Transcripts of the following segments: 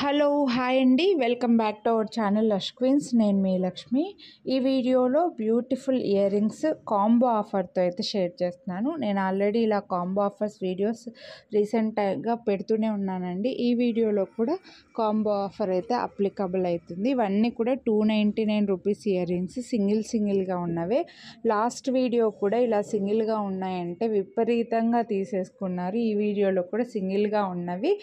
hello hi అండి welcome back to our channel Lush Queens నేను మీ లక్ష్మి ఈ వీడియోలో బ్యూటిఫుల్ ఇయర్ రింగ్స్ కాంబో ఆఫర్తో అయితే షేర్ చేస్తున్నాను నేను ఆల్రెడీ ఇలా కాంబో ఆఫర్స్ వీడియోస్ రీసెంట్గా పెడుతూనే ఉన్నానండి ఈ వీడియోలో కూడా కాంబో ఆఫర్ అయితే అప్లికబుల్ అవుతుంది ఇవన్నీ కూడా two ninety nine rupees year earrings single సింగిల్గా ఉన్నవే లాస్ట్ వీడియో కూడా ఇలా సింగిల్గా ఉన్నాయంటే విపరీతంగా తీసేసుకున్నారు ఈ వీడియోలో కూడా సింగిల్గా ఉన్నవి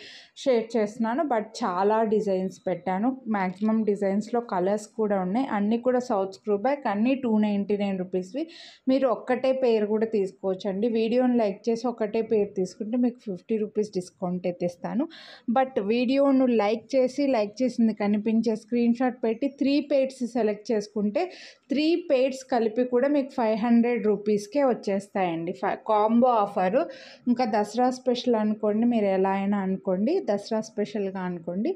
షేర్ చేస్తున్నాను బట్ చాలా చాలా డిజైన్స్ పెట్టాను మ్యాక్సిమం డిజైన్స్లో కలర్స్ కూడా ఉన్నాయి అన్నీ కూడా సౌత్ స్క్రూ బ్యాక్ అన్నీ టూ నైంటీ నైన్ రూపీస్వి మీరు ఒక్కటే పేరు కూడా తీసుకోవచ్చు అండి వీడియోని లైక్ చేసి ఒకటే పేరు తీసుకుంటే మీకు ఫిఫ్టీ రూపీస్ డిస్కౌంట్ అయితే ఇస్తాను బట్ వీడియోను లైక్ చేసి లైక్ చేసింది కనిపించే స్క్రీన్ షాట్ పెట్టి త్రీ పేర్స్ సెలెక్ట్ చేసుకుంటే త్రీ పేడ్స్ కలిపి కూడా మీకు ఫైవ్ హండ్రెడ్ రూపీస్కే వచ్చేస్తాయండి కాంబో ఆఫరు ఇంకా దసరా స్పెషల్ అనుకోండి మీరు ఎలా అయినా అనుకోండి దసరా స్పెషల్గా అనుకోండి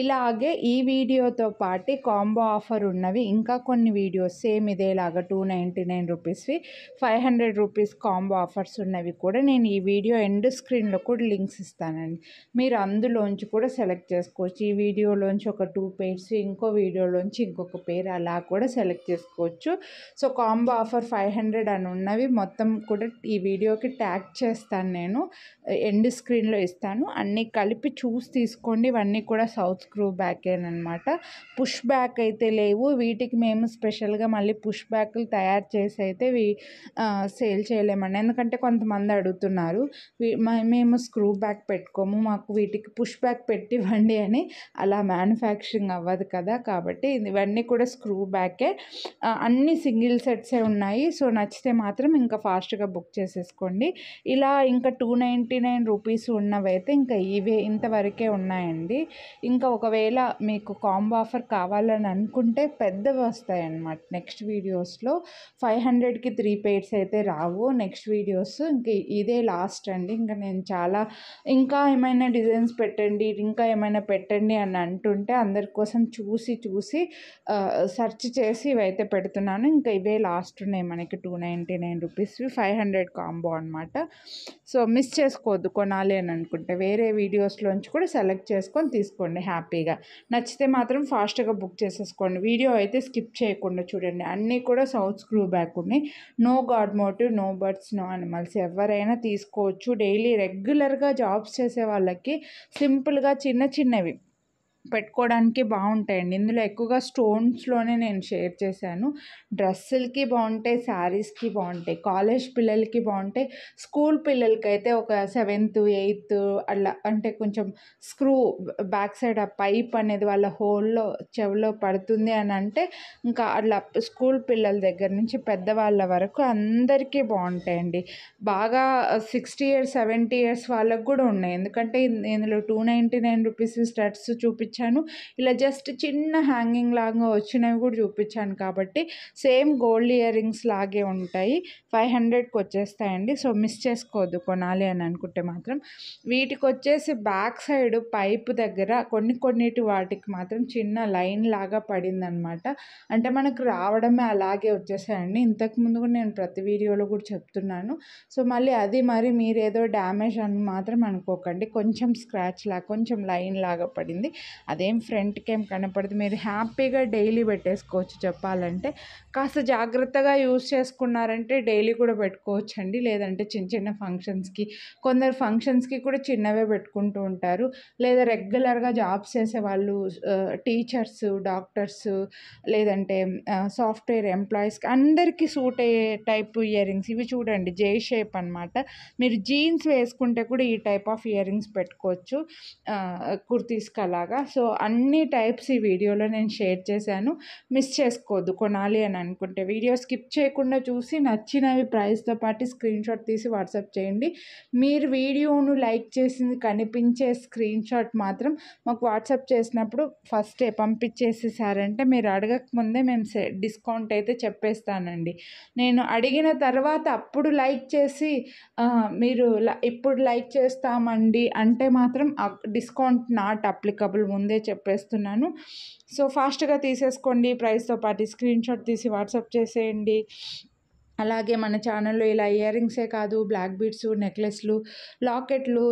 ఇలాగే ఈ వీడియోతో పాటు కాంబో ఆఫర్ ఉన్నవి ఇంకా కొన్ని వీడియోస్ సేమ్ ఇదేలాగా టూ నైంటీ నైన్ రూపీస్వి five hundred rupees combo offers ఉన్నవి కూడా నేను ఈ వీడియో ఎండ్ స్క్రీన్లో కూడా లింక్స్ ఇస్తానండి మీరు అందులోంచి కూడా సెలెక్ట్ చేసుకోవచ్చు ఈ వీడియోలోంచి ఒక టూ పేర్స్ ఇంకో వీడియోలోంచి ఇంకొక పేరు అలా కూడా సెలెక్ట్ చేసుకోవచ్చు చేసుకోవచ్చు so combo offer five hundred అని ఉన్నవి మొత్తం కూడా ఈ వీడియోకి ట్యాగ్ చేస్తాను నేను ఎండ్ స్క్రీన్లో ఇస్తాను అన్నీ కలిపి చూసి తీసుకోండి ఇవన్నీ కూడా సౌత్ స్క్రూ బ్యాకేనమాట పుష్ బ్యాక్ అయితే లేవు వీటికి మేము స్పెషల్గా మళ్ళీ పుష్ బ్యాక్లు తయారు చేసి అయితే సేల్ చేయలేమండి ఎందుకంటే కొంతమంది అడుగుతున్నారు మేము స్క్రూ బ్యాక్ పెట్టుకోము మాకు వీటికి పుష్ బ్యాక్ పెట్టివ్వండి అని అలా మ్యానుఫ్యాక్చరింగ్ అవ్వదు కదా కాబట్టి ఇవన్నీ కూడా స్క్రూ బ్యాకే అన్ని సింగిల్ సెట్సే ఉన్నాయి సో నచ్చితే మాత్రం ఇంకా ఫాస్ట్గా బుక్ చేసేసుకోండి ఇలా ఇంకా టూ నైంటీ నైన్ రూపీస్ ఉన్నవైతే ఇంకా ఇవే ఇంతవరకే ఉన్నాయండి ఇంకా ఒకవేళ మీకు కాంబో ఆఫర్ కావాలని అనుకుంటే పెద్దవి వస్తాయన్నమాట నెక్స్ట్ వీడియోస్లో ఫైవ్ హండ్రెడ్కి త్రీ పేడ్స్ అయితే రావు నెక్స్ట్ వీడియోస్ ఇంకా ఇదే లాస్ట్ అండి ఇంకా నేను చాలా ఇంకా ఏమైనా డిజైన్స్ పెట్టండి ఇంకా ఏమైనా పెట్టండి అని అంటుంటే అందరి కోసం చూసి చూసి సెర్చ్ చేసి ఇవైతే పెడుతున్నాను ఇంకా ఇవే లాస్ట్ ఉన్నాయి మనకి టూ నైంటీ నైన్ రూపీస్వి ఫైవ్ హండ్రెడ్ కాంబో అనమాట సో మిస్ చేసుకోవద్దు కొనాలి అని అనుకుంటే వేరే వీడియోస్లోంచి కూడా సెలెక్ట్ చేసుకొని తీసుకోండి హ్యాపీగా నచ్చితే మాత్రం ఫాస్ట్గా బుక్ చేసేసుకోండి వీడియో అయితే స్కిప్ చేయకుండా చూడండి అన్నీ కూడా సౌత్ స్క్రూ బ్యాక్ ఉన్నాయి no god motive no birds no animals ఎవరైనా తీసుకోవచ్చు డైలీ రెగ్యులర్గా జాబ్స్ చేసే వాళ్ళకి సింపుల్గా చిన్న చిన్నవి పెట్టుకోవడానికి బాగుంటాయండి ఇందులో ఎక్కువగా స్టోన్స్లోనే నేను షేర్ చేశాను డ్రెస్సులకి బాగుంటాయి శారీస్కి బాగుంటాయి కాలేజ్ పిల్లలకి బాగుంటాయి స్కూల్ పిల్లలకైతే ఒక సెవెంత్ ఎయిత్ అట్లా అంటే కొంచెం స్క్రూ బ్యాక్ సైడ్ ఆ పైప్ అనేది వాళ్ళ హోల్లో చెవిలో పడుతుంది అని అంటే ఇంకా అట్లా స్కూల్ పిల్లల దగ్గర నుంచి పెద్దవాళ్ళ వరకు అందరికీ బాగుంటాయండి బాగా సిక్స్టీ ఇయర్స్ సెవెంటీ ఇయర్స్ వాళ్ళకు కూడా ఉన్నాయి ఎందుకంటే ఇందులో two ninety nine rupees studs చూపించి చూపించాను ఇలా జస్ట్ చిన్న హ్యాంగింగ్ లాగా వచ్చినవి కూడా చూపించాను కాబట్టి సేమ్ గోల్డ్ ఇయర్ రింగ్స్ లాగే ఉంటాయి ఫైవ్ హండ్రెడ్కి వచ్చేస్తాయండి సో మిస్ చేసుకోవద్దు కొనాలి అని అనుకుంటే మాత్రం వీటికి వచ్చేసి బ్యాక్ సైడ్ పైపు దగ్గర కొన్ని కొన్నిటి వాటికి మాత్రం చిన్న లైన్ లాగా పడిందనమాట అంటే మనకు రావడమే అలాగే వచ్చేసాయండి ఇంతకుముందు కూడా నేను ప్రతి వీడియోలో కూడా చెప్తున్నాను సో మళ్ళీ అది మరి మీరేదో డ్యామేజ్ అని మాత్రం అనుకోకండి కొంచెం స్క్రాచ్ లాగా కొంచెం లైన్ లాగా పడింది అదేం ఫ్రంట్కేం కనపడదు మీరు హ్యాపీగా డైలీ పెట్టేసుకోవచ్చు చెప్పాలంటే కాస్త జాగ్రత్తగా యూజ్ చేసుకున్నారంటే డైలీ కూడా పెట్టుకోవచ్చు అండి లేదంటే చిన్న చిన్న ఫంక్షన్స్కి కొందరు ఫంక్షన్స్కి కూడా చిన్నవే పెట్టుకుంటూ ఉంటారు లేదా రెగ్యులర్గా జాబ్స్ వాళ్ళు టీచర్స్ డాక్టర్స్ లేదంటే సాఫ్ట్వేర్ ఎంప్లాయీస్కి అందరికీ సూట్ అయ్యే టైప్ ఇయర్ రింగ్స్ ఇవి చూడండి జే షేప్ అనమాట మీరు జీన్స్ వేసుకుంటే కూడా ఈ టైప్ ఆఫ్ ఇయర్ రింగ్స్ పెట్టుకోవచ్చు కుర్తీస్కి అలాగా సో సో అన్ని టైప్స్ ఈ వీడియోలో నేను షేర్ చేశాను మిస్ చేసుకోవద్దు కొనాలి అని అనుకుంటే వీడియో స్కిప్ చేయకుండా చూసి నచ్చినవి ప్రైస్తో పాటు స్క్రీన్ షాట్ తీసి వాట్సాప్ చేయండి మీరు వీడియోను లైక్ చేసింది కనిపించే స్క్రీన్ షాట్ మాత్రం మాకు వాట్సాప్ చేసినప్పుడు ఫస్ట్ పంపించేసేసారంటే మీరు అడగకముందే మేము డిస్కౌంట్ అయితే చెప్పేస్తానండి నేను అడిగిన తర్వాత అప్పుడు లైక్ చేసి మీరు ఇప్పుడు లైక్ చేస్తామండి అంటే మాత్రం డిస్కౌంట్ నాట్ అప్లికబుల్ ఉంది ముందే చెప్పేస్తున్నాను సో ఫాస్ట్గా తీసేసుకోండి ప్రైస్తో పాటు స్క్రీన్ షాట్ తీసి వాట్సాప్ చేసేయండి అలాగే మన ఛానల్లో ఇలా ఇయర్ రింగ్సే కాదు బ్లాక్ బీడ్స్ నెక్లెస్లు లాకెట్లు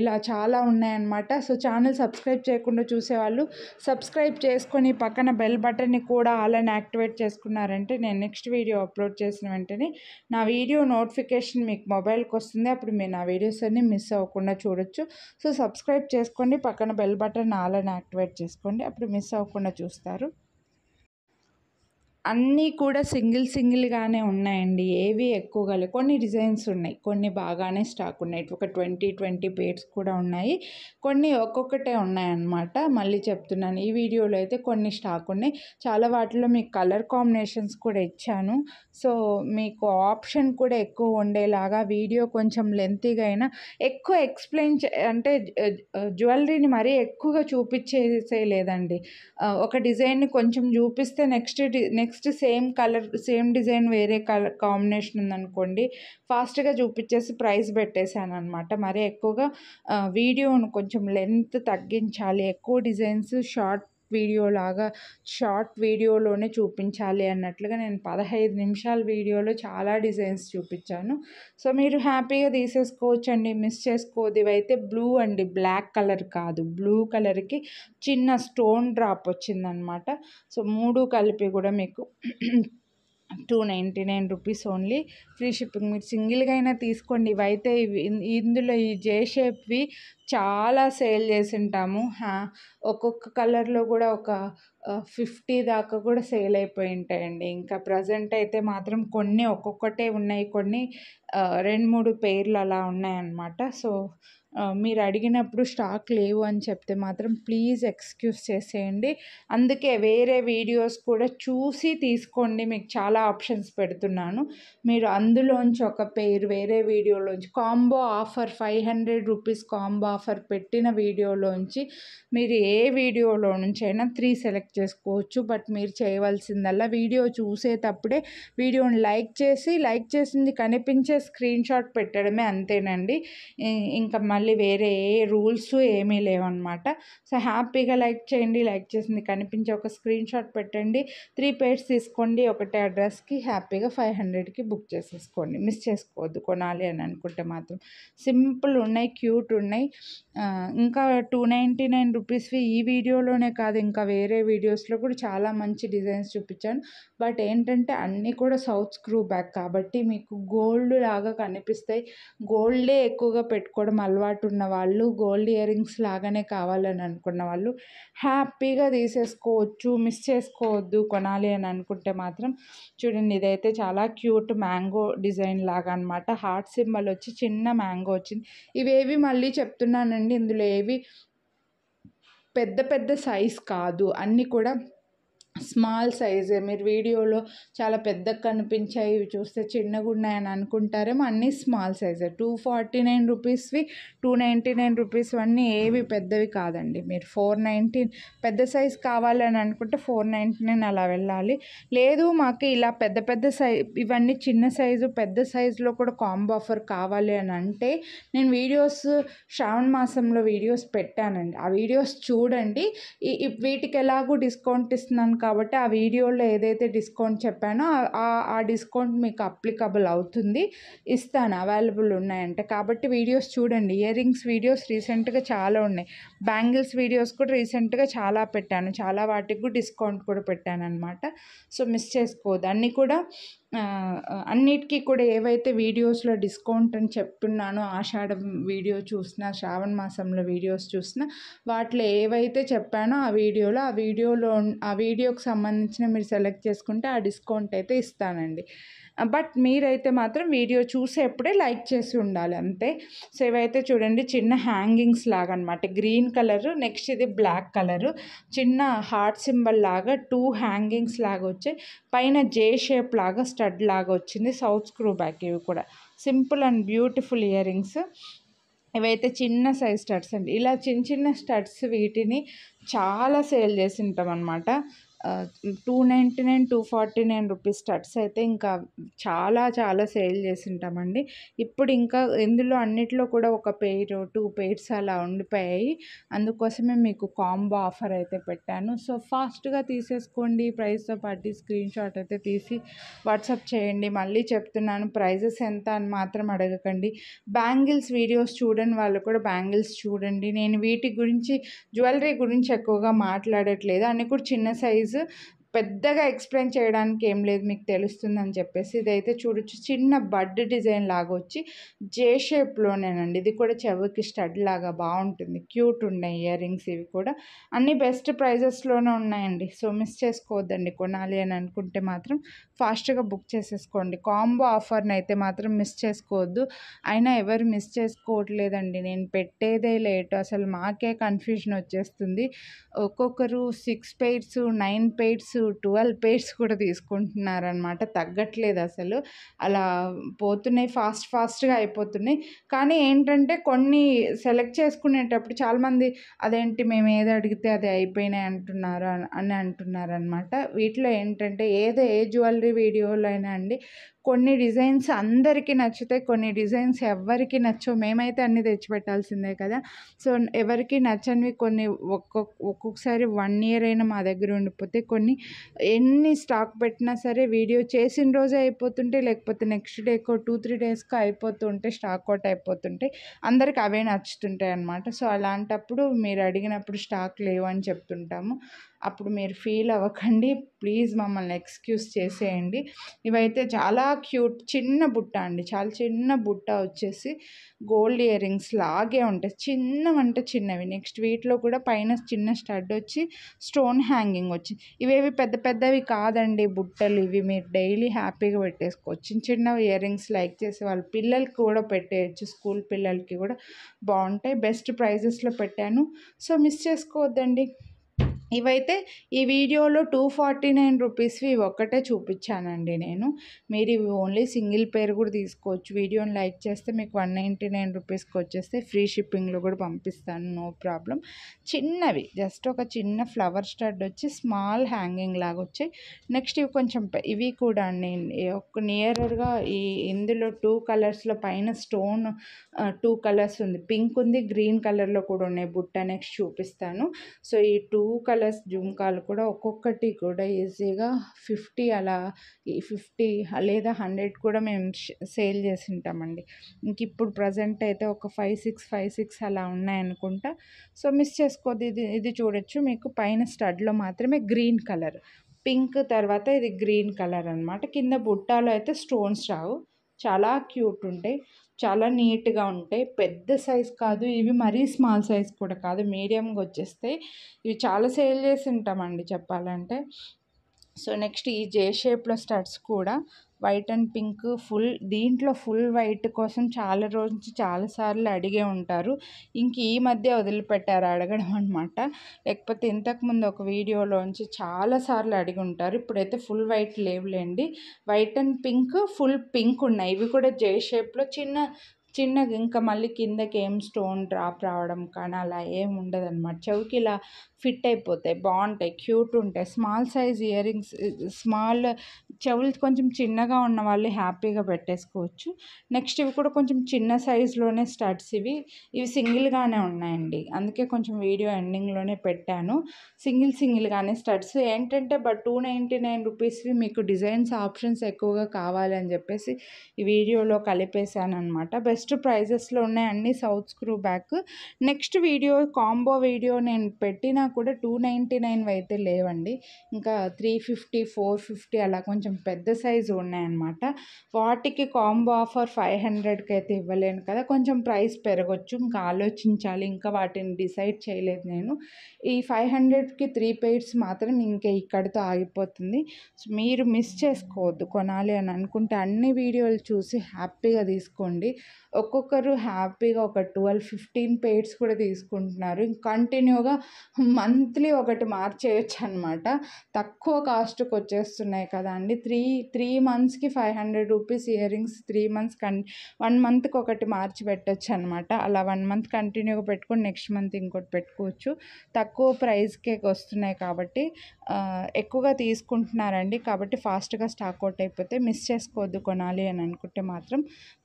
ఇలా చాలా ఉన్నాయన్నమాట సో ఛానల్ సబ్స్క్రైబ్ చేయకుండా చూసేవాళ్ళు సబ్స్క్రైబ్ చేసుకొని పక్కన బెల్ బటన్ని కూడా అలానే యాక్టివేట్ చేసుకున్నారంటే నేను నెక్స్ట్ వీడియో అప్లోడ్ చేసిన వెంటనే నా వీడియో నోటిఫికేషన్ మీకు మొబైల్కి వస్తుంది అప్పుడు మీరు నా వీడియోస్ అన్నీ మిస్ అవ్వకుండా చూడొచ్చు సో సబ్స్క్రైబ్ చేసుకోండి పక్కన బెల్ బటన్ అలానే యాక్టివేట్ చేసుకోండి అప్పుడు మిస్ అవ్వకుండా చూస్తారు అన్నీ కూడా సింగిల్ సింగిల్గానే ఉన్నాయండి ఏవి ఎక్కువగా లేవు కొన్ని డిజైన్స్ ఉన్నాయి కొన్ని బాగానే స్టాక్ ఉన్నాయి ఒక ట్వంటీ ట్వంటీ పేర్స్ కూడా ఉన్నాయి కొన్ని ఒక్కొక్కటే ఉన్నాయన్నమాట మళ్ళీ చెప్తున్నాను ఈ వీడియోలో అయితే కొన్ని స్టాక్ ఉన్నాయి చాలా వాటిలో మీకు కలర్ కాంబినేషన్స్ కూడా ఇచ్చాను సో మీకు ఆప్షన్ కూడా ఎక్కువ ఉండేలాగా వీడియో కొంచెం లెంతీగా అయినా ఎక్కువ ఎక్స్ప్లెయిన్ అంటే జ్యువెలరీని మరీ ఎక్కువగా చూపించేసే లేదండి ఒక డిజైన్ని కొంచెం చూపిస్తే next next next same colour same design వేరే కలర్ కాంబినేషన్ ఉందనుకోండి ఫాస్ట్గా చూపించేసి ప్రైస్ పెట్టేశాను అనమాట మరి ఎక్కువగా వీడియోను కొంచెం లెంత్ తగ్గించాలి ఎక్కువ డిజైన్స్ షార్ట్ వీడియో లాగా షార్ట్ వీడియోలోనే చూపించాలి అన్నట్లుగా నేను పదహైదు నిమిషాల వీడియోలో చాలా డిజైన్స్ చూపించాను సో మీరు హ్యాపీగా తీసేసుకోవచ్చండి మిస్ చేసుకోదు ఇవైతే బ్లూ అండి బ్లాక్ కలర్ కాదు బ్లూ కలర్కి చిన్న స్టోన్ డ్రాప్ వచ్చిందనమాట సో మూడు కలిపి కూడా మీకు two ninety nine rupees only free shipping మీరు సింగిల్గా అయినా తీసుకోండి ఇవైతే ఇవి ఇందులో ఈ జే షేప్వి చాలా సేల్ చేసి ఉంటాము ఒక్కొక్క కలర్లో కూడా ఒక ఫిఫ్టీ దాకా కూడా సేల్ అయిపోయి ఉంటాయండి ఇంకా ప్రజెంట్ అయితే మాత్రం కొన్ని ఒక్కొక్కటే ఉన్నాయి కొన్ని రెండు మూడు పేర్లు అలా ఉన్నాయన్నమాట సో మీరు అడిగినప్పుడు స్టాక్ లేవు అని చెప్తే మాత్రం ప్లీజ్ ఎక్స్క్యూజ్ చేసేయండి అందుకే వేరే వీడియోస్ కూడా చూసి తీసుకోండి మీకు చాలా ఆప్షన్స్ పెడుతున్నాను మీరు అందులోంచి ఒక పేరు వేరే వీడియోలోంచి combo offer five hundred rupees combo offer పెట్టిన వీడియోలోంచి మీరు ఏ వీడియోలో నుంచి అయినా త్రీ సెలెక్ట్ చేసుకోవచ్చు బట్ మీరు చేయవలసిందల్లా వీడియో చూసేటప్పుడే వీడియోని లైక్ చేసి లైక్ చేసింది కనిపించే స్క్రీన్ షాట్ పెట్టడమే అంతేనండి ఇంకా మళ్ళీ వేరే ఏ రూల్స్ ఏమీ లేవన్నమాట సో హ్యాపీగా లైక్ చేయండి లైక్ చేసింది కనిపించే ఒక స్క్రీన్ షాట్ పెట్టండి త్రీ పేర్స్ తీసుకోండి ఒకటే అడ్రస్కి హ్యాపీగా ఫైవ్ హండ్రెడ్కి బుక్ చేసేసుకోండి మిస్ చేసుకోవద్దు కొనాలి అని అనుకుంటే మాత్రం సింపుల్ ఉన్నాయి క్యూట్ ఉన్నాయి ఇంకా టూ నైంటీ నైన్ రూపీస్వి ఈ వీడియోలోనే కాదు ఇంకా వేరే వీడియోస్లో కూడా చాలా మంచి డిజైన్స్ చూపించాను బట్ ఏంటంటే అన్నీ కూడా సౌత్ స్క్రూ బ్యాక్ కాబట్టి మీకు గోల్డ్ లాగా కనిపిస్తాయి గోల్డే ఎక్కువగా పెట్టుకోవడం అలవాటు ఉన్న వాళ్ళు గోల్డ్ ఇయర్ రింగ్స్ లాగానే కావాలని అనుకున్న వాళ్ళు హ్యాపీగా తీసేసుకోవచ్చు మిస్ చేసుకోవద్దు కొనాలి అని అనుకుంటే మాత్రం చూడండి ఇదైతే చాలా క్యూట్ మ్యాంగో డిజైన్ లాగా అనమాట హార్ట్ సింబల్ వచ్చి చిన్న మ్యాంగో వచ్చింది ఇవేవి మళ్ళీ చెప్తున్నానండి ఇందులో ఏవి పెద్ద పెద్ద సైజ్ కాదు అన్నీ కూడా స్మాల్ సైజే మీరు వీడియోలో చాలా పెద్దగా కనిపించాయి ఇవి చూస్తే చిన్నగా ఉన్నాయని అనుకుంటారేమో అన్నీ స్మాల్ సైజే టూ ఫార్టీ నైన్ రూపీస్వి టూ నైంటీ నైన్ రూపీస్ అన్నీ ఏవి పెద్దవి కాదండి మీరు ఫోర్ నైంటీన్ పెద్ద సైజ్ కావాలని అనుకుంటే ఫోర్ అలా వెళ్ళాలి లేదు మాకు ఇలా పెద్ద పెద్ద సైజ్ ఇవన్నీ చిన్న సైజు పెద్ద సైజులో కూడా కాంబో ఆఫర్ కావాలి అని అంటే నేను వీడియోస్ శ్రావణ మాసంలో వీడియోస్ పెట్టానండి ఆ వీడియోస్ చూడండి వీటికి ఎలాగో డిస్కౌంట్ ఇస్తున్నాను కాబట్టి ఆ వీడియోలో ఏదైతే డిస్కౌంట్ చెప్పానో ఆ డిస్కౌంట్ మీకు అప్లికబుల్ అవుతుంది ఇస్తాను అవైలబుల్ ఉన్నాయంటే కాబట్టి వీడియోస్ చూడండి ఇయర్ రింగ్స్ వీడియోస్ రీసెంట్గా చాలా ఉన్నాయి బ్యాంగిల్స్ వీడియోస్ కూడా రీసెంట్గా చాలా పెట్టాను చాలా వాటికి డిస్కౌంట్ కూడా పెట్టాను అనమాట సో మిస్ చేసుకోవద్దు అన్నీ కూడా అన్నిటికీ కూడా ఏవైతే వీడియోస్లో డిస్కౌంట్ అని చెప్తున్నానో ఆషాఢం వీడియో చూసినా శ్రావణ మాసంలో వీడియోస్ చూసినా వాటిలో ఏవైతే చెప్పానో ఆ వీడియోలో ఆ వీడియోలో ఆ వీడియోకి సంబంధించిన మీరు సెలెక్ట్ చేసుకుంటే ఆ డిస్కౌంట్ అయితే ఇస్తానండి బట్ మీరైతే మాత్రం వీడియో చూసేప్పుడే లైక్ చేసి ఉండాలి అంతే సో ఇవైతే చూడండి చిన్న హ్యాంగింగ్స్ లాగా అనమాట గ్రీన్ కలరు నెక్స్ట్ ఇది బ్లాక్ కలరు చిన్న హార్ట్ సింబల్ లాగా టూ హ్యాంగింగ్స్ లాగా వచ్చాయి పైన జే షేప్ లాగా స్టడ్ లాగా వచ్చింది సౌత్ స్క్రూ బ్యాక్ ఇవి కూడా simple and beautiful year rings ఇవైతే చిన్న సైజ్ స్టడ్స్ అండి ఇలా చిన్న చిన్న స్టడ్స్ వీటిని చాలా సేల్ చేసి ఉంటాం అనమాట two ninety nine two forty nine rupees studs అయితే ఇంకా చాలా చాలా సేల్ చేసి ఉంటామండి ఇప్పుడు ఇంకా ఇందులో అన్నిట్లో కూడా ఒక పెయిర్ టూ పెయిర్స్ అలా ఉండిపోయాయి అందుకోసమే మీకు కాంబో ఆఫర్ అయితే పెట్టాను సో ఫాస్ట్గా తీసేసుకోండి ప్రైస్తో పాటు స్క్రీన్ షాట్ అయితే తీసి వాట్సాప్ చేయండి మళ్ళీ చెప్తున్నాను ప్రైజెస్ ఎంత అని మాత్రం అడగకండి బ్యాంగిల్స్ వీడియోస్ చూడని వాళ్ళు కూడా బ్యాంగిల్స్ చూడండి నేను వీటి గురించి జ్యువెలరీ గురించి ఎక్కువగా మాట్లాడట్లేదు అన్నీ కూడా చిన్న సైజ్ is పెద్దగా ఎక్స్ప్లెయిన్ చేయడానికి ఏం లేదు మీకు తెలుస్తుందని చెప్పేసి ఇదైతే చూడొచ్చు చిన్న బడ్ డిజైన్ లాగా వచ్చి జే షేప్లోనేనండి ఇది కూడా చెవికి స్టడ్ లాగా బాగుంటుంది క్యూట్ ఉన్నాయి ఇయర్ రింగ్స్ ఇవి కూడా అన్ని బెస్ట్ ప్రైజెస్లోనే ఉన్నాయండి సో మిస్ చేసుకోవద్దండి కొనాలి అని అనుకుంటే మాత్రం ఫాస్ట్గా బుక్ చేసేసుకోండి కాంబో ఆఫర్ని అయితే మాత్రం మిస్ చేసుకోవద్దు అయినా ఎవరు మిస్ చేసుకోవట్లేదండి నేను పెట్టేదే లేటు అసలు మాకే కన్ఫ్యూజన్ వచ్చేస్తుంది ఒక్కొక్కరు six pairs nine pairs twelve pairs కూడా తీసుకుంటున్నారనమాట తగ్గట్లేదు అసలు అలా పోతున్నాయి ఫాస్ట్ ఫాస్ట్గా అయిపోతున్నాయి కానీ ఏంటంటే కొన్ని సెలెక్ట్ చేసుకునేటప్పుడు చాలామంది అదేంటి మేము ఏది అడిగితే అది అయిపోయినాయి అంటున్నారు అని అంటున్నారనమాట వీటిలో ఏంటంటే ఏదో ఏ జ్యువెలరీ వీడియోలో అయినా అండి కొన్ని డిజైన్స్ అందరికీ నచ్చితే కొన్ని డిజైన్స్ ఎవ్వరికి నచ్చవు మేమైతే అన్నీ తెచ్చిపెట్టాల్సిందే కదా సో ఎవరికి నచ్చనివి కొన్ని ఒక్కొక్క ఒక్కొక్కసారి వన్ ఇయర్ అయినా మా దగ్గర ఉండిపోతే కొన్ని ఎన్ని స్టాక్ పెట్టినా సరే వీడియో చేసిన రోజే అయిపోతుంటే లేకపోతే నెక్స్ట్ డేకో టూ త్రీ డేస్కో అయిపోతుంటే స్టాక్ అవుట్ అయిపోతుంటే అందరికి అవే నచ్చుతుంటాయి అనమాట సో అలాంటప్పుడు మీరు అడిగినప్పుడు స్టాక్ లేవు అని చెప్తుంటాము అప్పుడు మీరు ఫీల్ అవ్వకండి ప్లీజ్ మమ్మల్ని ఎక్స్క్యూజ్ చేసేయండి ఇవైతే చాలా క్యూట్ చిన్న బుట్ట అండి చాలా చిన్న బుట్ట వచ్చేసి గోల్డ్ ఇయర్ రింగ్స్ లాగే ఉంటాయి చిన్నవంటే చిన్నవి నెక్స్ట్ వీటిలో కూడా పైన చిన్న స్టడ్ వచ్చి స్టోన్ హ్యాంగింగ్ వచ్చి ఇవేవి పెద్ద పెద్దవి కాదండి బుట్టలు ఇవి మీరు డైలీ హ్యాపీగా పెట్టేసుకోవచ్చు చిన్న చిన్న ఇయర్ రింగ్స్ లైక్ చేసి వాళ్ళు పిల్లలకి కూడా పెట్టేయచ్చు స్కూల్ పిల్లలకి కూడా బాగుంటాయి బెస్ట్ ప్రైజెస్లో పెట్టాను సో మిస్ చేసుకోవద్దండి ఇవైతే ఈ వీడియోలో టూ ఫార్టీ నైన్ రూపీస్వి ఒక్కటే చూపించానండి నేను మీరు ఇవి ఓన్లీ సింగిల్ పేరు కూడా తీసుకోవచ్చు వీడియోని లైక్ చేస్తే మీకు వన్ నైంటీ నైన్ రూపీస్కి వచ్చేస్తే ఫ్రీ షిప్పింగ్లో కూడా పంపిస్తాను నో ప్రాబ్లం చిన్నవి జస్ట్ ఒక చిన్న ఫ్లవర్ స్టడ్ వచ్చి స్మాల్ హ్యాంగింగ్ లాగా వచ్చాయి నెక్స్ట్ ఇవి కొంచెం ఇవి కూడా అండి ఒక నియర్గా ఈ ఇందులో టూ కలర్స్లో పైన స్టోన్ టూ కలర్స్ ఉంది పింక్ ఉంది గ్రీన్ కలర్లో కూడా ఉన్నాయి బుట్ట నెక్స్ట్ చూపిస్తాను సో ఈ టూ కలర్ కలర్స్ జుంకాలు కూడా ఒక్కొక్కటి కూడా ఈజీగా ఫిఫ్టీ అలా ఫిఫ్టీ లేదా హండ్రెడ్ కూడా మేము సేల్ చేసి ఉంటామండి ఇంక ఇప్పుడు ప్రజెంట్ అయితే ఒక ఫైవ్ సిక్స్ ఫైవ్ సిక్స్ అలా ఉన్నాయనుకుంటా సో మిస్ చేసుకోద్ది ఇది ఇది చూడొచ్చు మీకు పైన స్టడ్లో మాత్రమే గ్రీన్ కలర్ పింక్ తర్వాత ఇది గ్రీన్ కలర్ అనమాట కింద బుట్టాలో అయితే స్టోన్స్ రావు చాలా క్యూట్ ఉంటాయి చాలా నీట్గా ఉంటాయి పెద్ద సైజ్ కాదు ఇవి మరీ స్మాల్ సైజ్ కూడా కాదు మీడియంగా వచ్చేస్తాయి ఇవి చాలా సేల్ చేసి ఉంటామండి చెప్పాలంటే సో నెక్స్ట్ ఈ జే షేప్లో స్టడ్స్ కూడా వైట్ అండ్ పింక్ ఫుల్ దీంట్లో ఫుల్ వైట్ కోసం చాలా రోజుల నుంచి చాలాసార్లు అడిగే ఉంటారు ఇంక ఈ మధ్య వదిలిపెట్టారు అడగడం అనమాట లేకపోతే ఇంతకుముందు ఒక వీడియోలోంచి చాలాసార్లు అడిగి ఉంటారు ఇప్పుడైతే ఫుల్ వైట్ లేవులేండి white and pink full pink ఉన్నాయి ఇవి కూడా జే షేప్లో చిన్న చిన్న ఇంకా మళ్ళీ కిందకి ఏం స్టోన్ డ్రాప్ రావడం కానీ అలా ఏం అనమాట చెవికి ఇలా ఫిట్ అయిపోతాయి బాగుంటాయి క్యూట్ ఉంటాయి small size ear rings small చెవులు కొంచెం చిన్నగా ఉన్న వాళ్ళు హ్యాపీగా పెట్టేసుకోవచ్చు నెక్స్ట్ ఇవి కూడా కొంచెం చిన్న సైజులోనే స్టడ్స్ ఇవి ఇవి సింగిల్గానే ఉన్నాయండి అందుకే కొంచెం వీడియో ఎండింగ్లోనే పెట్టాను సింగిల్ సింగిల్గానే స్టడ్స్ ఏంటంటే బట్ టూ నైంటీ నైన్ రూపీస్వి మీకు డిజైన్స్ ఆప్షన్స్ ఎక్కువగా కావాలని చెప్పేసి ఈ వీడియోలో కలిపేశాను అనమాట బెస్ట్ ప్రైజెస్లో ఉన్నాయి అన్ని south screw back next video combo video నేను పెట్టిన కూడా టూ నైంటీ నైన్ అయితే లేవండి ఇంకా త్రీ ఫిఫ్టీ ఫోర్ ఫిఫ్టీ అలా కొంచెం పెద్ద సైజు ఉన్నాయన్నమాట వాటికి కాంబో ఆఫర్ ఫైవ్ హండ్రెడ్కి అయితే ఇవ్వలేను కదా కొంచెం ప్రైస్ పెరగచ్చు ఇంకా ఆలోచించాలి ఇంకా వాటిని డిసైడ్ చేయలేదు నేను ఈ ఫైవ్ హండ్రెడ్కి త్రీ పెయిర్స్ మాత్రం ఇంకా ఇక్కడితో ఆగిపోతుంది సో మీరు మిస్ చేసుకోవద్దు కొనాలి అని అనుకుంటే అన్ని వీడియోలు చూసి హ్యాపీగా తీసుకోండి ఒక్కొక్కరు హ్యాపీగా ఒక ట్వెల్వ్ ఫిఫ్టీన్ పెయిర్స్ కూడా తీసుకుంటున్నారు కంటిన్యూగా మంత్లీ ఒకటి మార్చేయచ్చు అనమాట తక్కువ కాస్ట్కి వచ్చేస్తున్నాయి కదా అండి త్రీ త్రీ మంత్స్కి five hundred rupees year rings three months కన్ వన్ మంత్కి ఒకటి మార్చి పెట్టచ్చు అనమాట అలా వన్ మంత్ కంటిన్యూగా పెట్టుకొని నెక్స్ట్ మంత్ ఇంకోటి పెట్టుకోవచ్చు తక్కువ ప్రైస్కే వస్తున్నాయి కాబట్టి ఎక్కువగా తీసుకుంటున్నారండి కాబట్టి ఫాస్ట్గా స్టాక్ అవుట్ అయిపోతే మిస్ చేసుకోవద్దు కొనాలి అని అనుకుంటే మాత్రం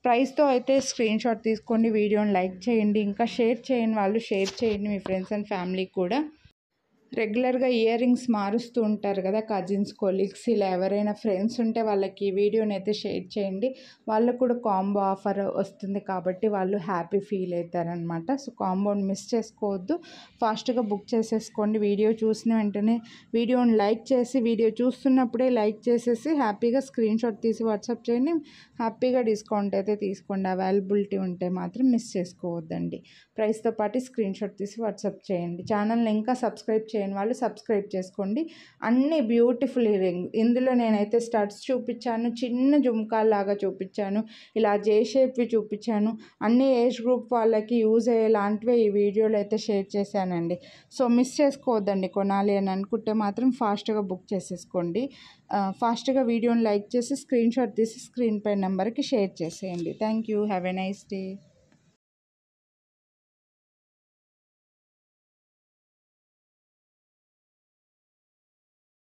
ప్రైస్తో అయితే స్క్రీన్ షాట్ తీసుకోండి వీడియోని లైక్ చేయండి ఇంకా షేర్ చేయని వాళ్ళు షేర్ చేయండి మీ ఫ్రెండ్స్ అండ్ ఫ్యామిలీకి కూడా రెగ్యులర్గా ఇయర్ రింగ్స్ మారుస్తూ ఉంటారు కదా కజిన్స్ కొలీగ్స్ ఇలా ఎవరైనా ఫ్రెండ్స్ ఉంటే వాళ్ళకి ఈ వీడియోని అయితే షేర్ చేయండి వాళ్ళకు కూడా కాంబో ఆఫర్ వస్తుంది కాబట్టి వాళ్ళు హ్యాపీ ఫీల్ అవుతారనమాట సో కాంబోని మిస్ చేసుకోవద్దు ఫాస్ట్గా బుక్ చేసేసుకోండి వీడియో చూసిన వెంటనే వీడియోని లైక్ చేసి వీడియో చూస్తున్నప్పుడే లైక్ చేసేసి హ్యాపీగా స్క్రీన్ షాట్ తీసి వాట్సాప్ చేయండి హ్యాపీగా డిస్కౌంట్ అయితే తీసుకోండి అవైలబిలిటీ ఉంటే మాత్రం మిస్ చేసుకోవద్దండి ప్రైస్తో పాటు స్క్రీన్ షాట్ తీసి వాట్సాప్ చేయండి ఛానల్ని ఇంకా సబ్స్క్రైబ్ చేయండి లేని వాళ్ళు సబ్స్క్రైబ్ చేసుకోండి అన్ని బ్యూటిఫుల్ ఇయరింగ్ ఇందులో నేనైతే స్టడ్స్ చూపించాను చిన్న జుమ్కాల్లాగా చూపించాను ఇలా జే షేప్వి చూపించాను అన్ని ఏజ్ గ్రూప్ వాళ్ళకి యూజ్ అయ్యేలాంటివే ఈ వీడియోలు అయితే షేర్ చేశానండి సో మిస్ చేసుకోవద్దండి కొనాలి అని అనుకుంటే మాత్రం ఫాస్ట్గా బుక్ చేసేసుకోండి ఫాస్ట్గా వీడియోని లైక్ చేసి స్క్రీన్ షాట్ తీసి స్క్రీన్ పై నెంబర్కి షేర్ చేసేయండి thank you have a nice day